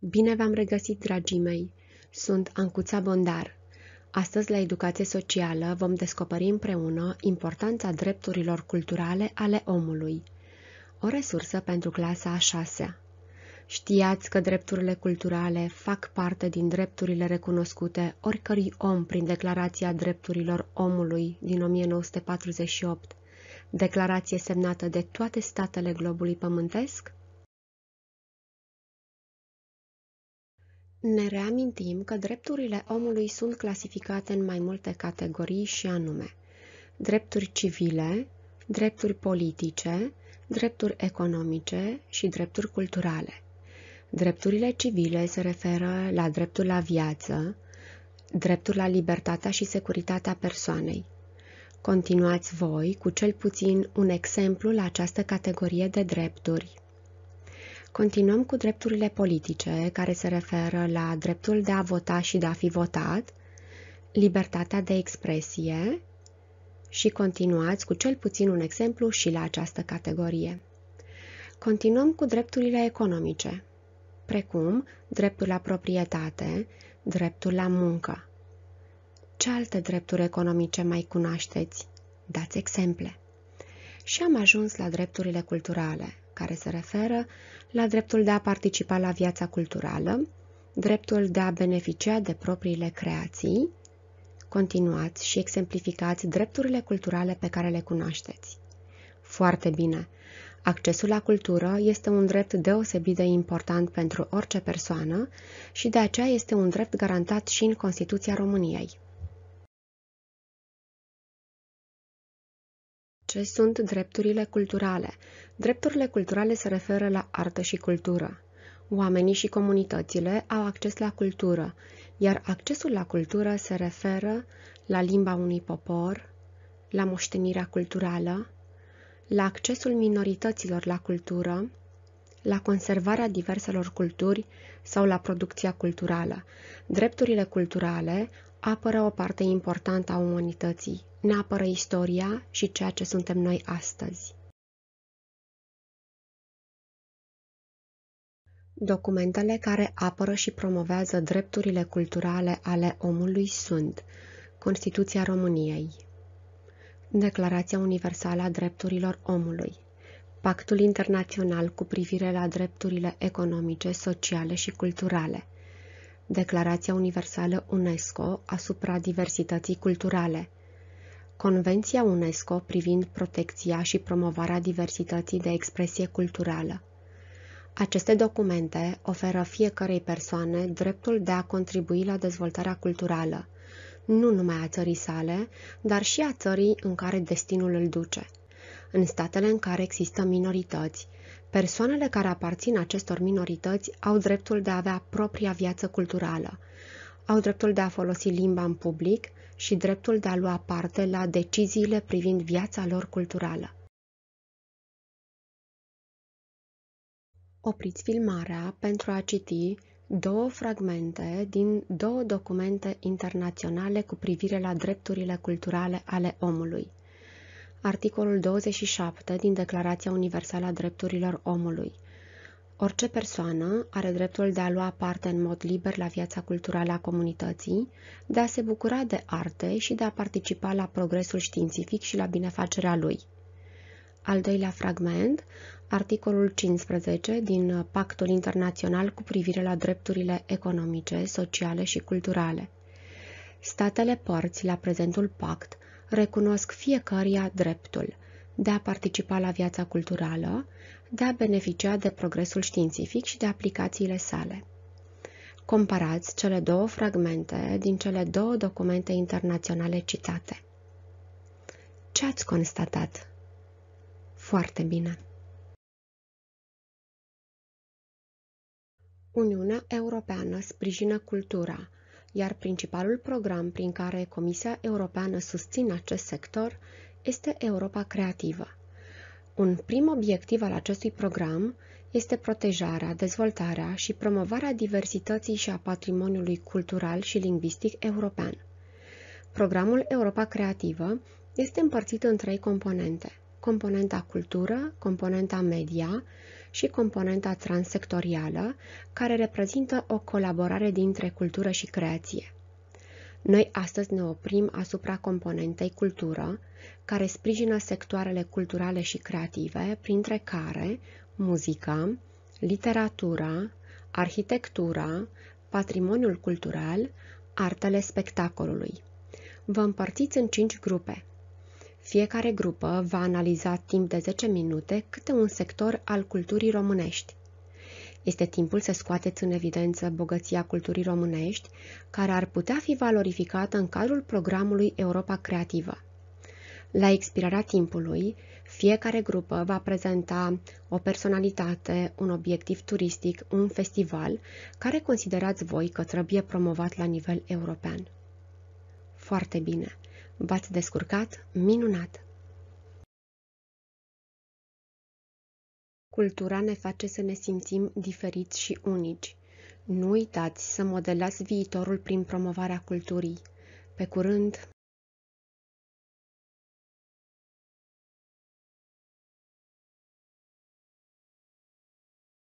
Bine v-am regăsit, dragii mei! Sunt Ancuța Bondar. Astăzi, la Educație Socială, vom descoperi împreună importanța drepturilor culturale ale omului. O resursă pentru clasa a șasea. Știați că drepturile culturale fac parte din drepturile recunoscute oricărui om prin Declarația Drepturilor Omului din 1948, declarație semnată de toate statele globului pământesc? Ne reamintim că drepturile omului sunt clasificate în mai multe categorii și anume drepturi civile, drepturi politice, drepturi economice și drepturi culturale. Drepturile civile se referă la dreptul la viață, dreptul la libertatea și securitatea persoanei. Continuați voi cu cel puțin un exemplu la această categorie de drepturi. Continuăm cu drepturile politice, care se referă la dreptul de a vota și de a fi votat, libertatea de expresie și continuați cu cel puțin un exemplu și la această categorie. Continuăm cu drepturile economice, precum dreptul la proprietate, dreptul la muncă. Ce alte drepturi economice mai cunoașteți? Dați exemple. Și am ajuns la drepturile culturale, care se referă la dreptul de a participa la viața culturală, dreptul de a beneficia de propriile creații, continuați și exemplificați drepturile culturale pe care le cunoașteți. Foarte bine! Accesul la cultură este un drept deosebit de important pentru orice persoană și de aceea este un drept garantat și în Constituția României. Ce sunt drepturile culturale? Drepturile culturale se referă la artă și cultură. Oamenii și comunitățile au acces la cultură, iar accesul la cultură se referă la limba unui popor, la moștenirea culturală, la accesul minorităților la cultură, la conservarea diverselor culturi sau la producția culturală. Drepturile culturale apără o parte importantă a umanității, ne apără istoria și ceea ce suntem noi astăzi. Documentele care apără și promovează drepturile culturale ale omului sunt Constituția României, Declarația Universală a Drepturilor Omului, Pactul Internațional cu privire la drepturile economice, sociale și culturale – Declarația Universală UNESCO asupra diversității culturale, Convenția UNESCO privind protecția și promovarea diversității de expresie culturală. Aceste documente oferă fiecarei persoane dreptul de a contribui la dezvoltarea culturală, nu numai a țării sale, dar și a țării în care destinul îl duce – în statele în care există minorități. Persoanele care aparțin acestor minorități au dreptul de a avea propria viață culturală, au dreptul de a folosi limba în public și dreptul de a lua parte la deciziile privind viața lor culturală. Opriți filmarea pentru a citi două fragmente din două documente internaționale cu privire la drepturile culturale ale omului articolul 27 din Declarația Universală a Drepturilor Omului. Orice persoană are dreptul de a lua parte în mod liber la viața culturală a comunității, de a se bucura de arte și de a participa la progresul științific și la binefacerea lui. Al doilea fragment, articolul 15 din Pactul Internațional cu privire la drepturile economice, sociale și culturale. Statele părți la prezentul pact recunosc fiecăruia dreptul de a participa la viața culturală, de a beneficia de progresul științific și de aplicațiile sale. Comparați cele două fragmente din cele două documente internaționale citate. Ce ați constatat? Foarte bine! Uniunea Europeană sprijină cultura, iar principalul program prin care Comisia Europeană susține acest sector este Europa Creativă. Un prim obiectiv al acestui program este protejarea, dezvoltarea și promovarea diversității și a patrimoniului cultural și lingvistic european. Programul Europa Creativă este împărțit în trei componente: componenta cultură, componenta media și componenta transsectorială, care reprezintă o colaborare dintre cultură și creație. Noi astăzi ne oprim asupra componentei cultură, care sprijină sectoarele culturale și creative, printre care muzica, literatura, arhitectura, patrimoniul cultural, artele spectacolului. Vă împărțiți în cinci grupe – fiecare grupă va analiza timp de 10 minute câte un sector al culturii românești. Este timpul să scoateți în evidență bogăția culturii românești, care ar putea fi valorificată în cadrul programului Europa Creativă. La expirarea timpului, fiecare grupă va prezenta o personalitate, un obiectiv turistic, un festival care considerați voi că trebuie promovat la nivel european. Foarte bine! V-ați descurcat minunat! Cultura ne face să ne simțim diferiți și unici. Nu uitați să modelați viitorul prin promovarea culturii. Pe curând!